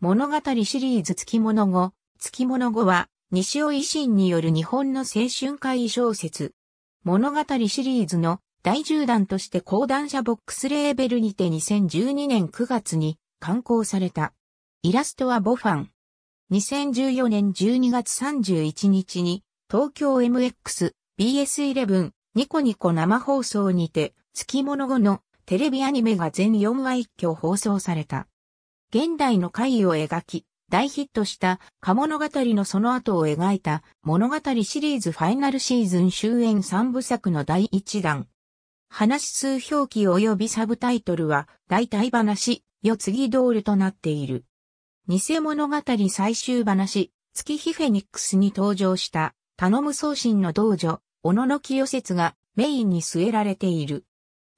物語シリーズ月物語。月物語は、西尾維新による日本の青春会小説。物語シリーズの第10弾として講談社ボックスレーベルにて2012年9月に刊行された。イラストはボファン。2014年12月31日に東京 MX BS11 ニコニコ生放送にて月物語のテレビアニメが全4話一挙放送された。現代の怪異を描き、大ヒットした家物語のその後を描いた物語シリーズファイナルシーズン終演三部作の第一弾。話数表記及びサブタイトルは大体話、よつぎドールとなっている。偽物語最終話、月日フェニックスに登場した頼む送信の道女、小野の清説がメインに据えられている。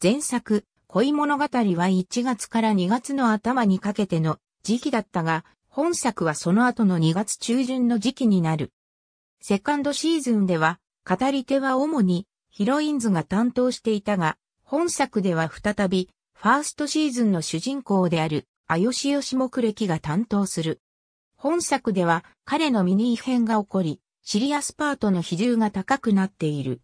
前作、恋物語は1月から2月の頭にかけての時期だったが、本作はその後の2月中旬の時期になる。セカンドシーズンでは、語り手は主にヒロインズが担当していたが、本作では再び、ファーストシーズンの主人公である、あよしよしもくれきが担当する。本作では彼の身に異変が起こり、シリアスパートの比重が高くなっている。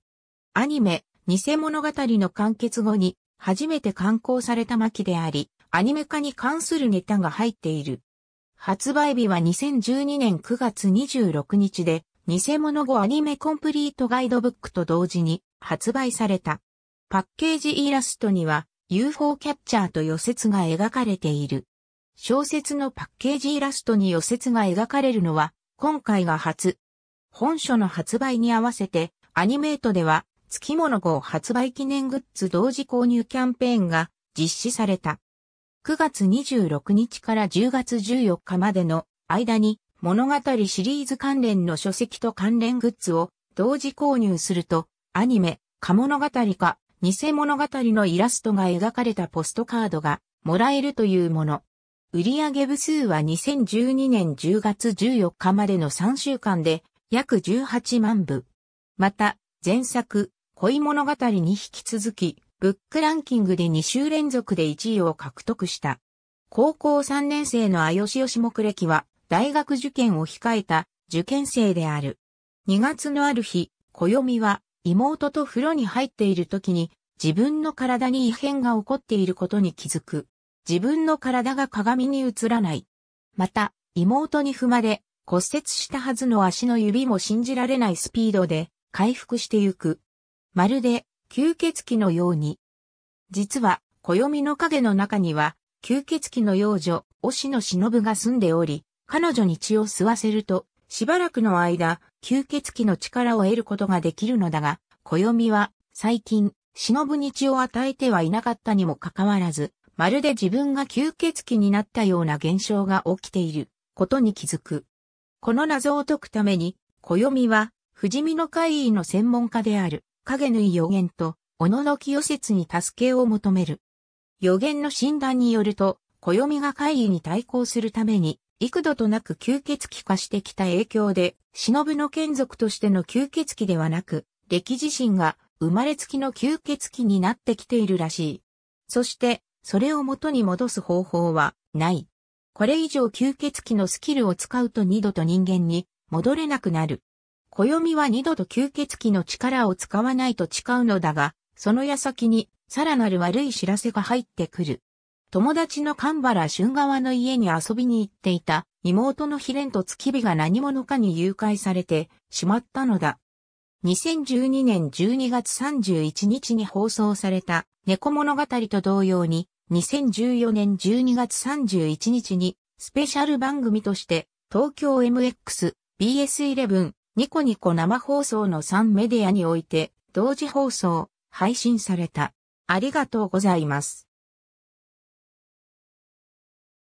アニメ、偽物語の完結後に初めて刊行された巻であり、アニメ化に関するネタが入っている。発売日は2012年9月26日で、偽物語アニメコンプリートガイドブックと同時に発売された。パッケージイラストには UFO キャッチャーと予説が描かれている。小説のパッケージイラストに予説が描かれるのは今回が初。本書の発売に合わせてアニメートでは月物号発売記念グッズ同時購入キャンペーンが実施された。9月26日から10月14日までの間に物語シリーズ関連の書籍と関連グッズを同時購入するとアニメ、か物語か偽物語のイラストが描かれたポストカードがもらえるというもの。売上部数は2012年10月14日までの3週間で約18万部。また、前作、恋物語に引き続き、ブックランキングで2週連続で1位を獲得した。高校3年生のあよしよし目歴は、大学受験を控えた受験生である。2月のある日、暦は妹と風呂に入っている時に自分の体に異変が起こっていることに気づく。自分の体が鏡に映らない。また、妹に踏まれ骨折したはずの足の指も信じられないスピードで回復してゆく。まるで吸血鬼のように。実は、暦の影の中には、吸血鬼の幼女、しの忍が住んでおり、彼女に血を吸わせると、しばらくの間、吸血鬼の力を得ることができるのだが、暦は、最近、忍に血を与えてはいなかったにもかかわらず、まるで自分が吸血鬼になったような現象が起きていることに気づく。この謎を解くために、暦は、不死身の会議の専門家である影縫い予言と、小野の清説に助けを求める。予言の診断によると、暦が会議に対抗するために、幾度となく吸血鬼化してきた影響で、忍の眷属としての吸血鬼ではなく、歴自身が生まれつきの吸血鬼になってきているらしい。そして、それを元に戻す方法はない。これ以上吸血鬼のスキルを使うと二度と人間に戻れなくなる。暦は二度と吸血鬼の力を使わないと誓うのだが、その矢先に、さらなる悪い知らせが入ってくる。友達の神原俊川の家に遊びに行っていた妹のヒレンと月日が何者かに誘拐されてしまったのだ。2012年12月31日に放送された猫物語と同様に、2014年12月31日にスペシャル番組として東京 MX BS11 ニコニコ生放送の3メディアにおいて同時放送、配信された。ありがとうございます。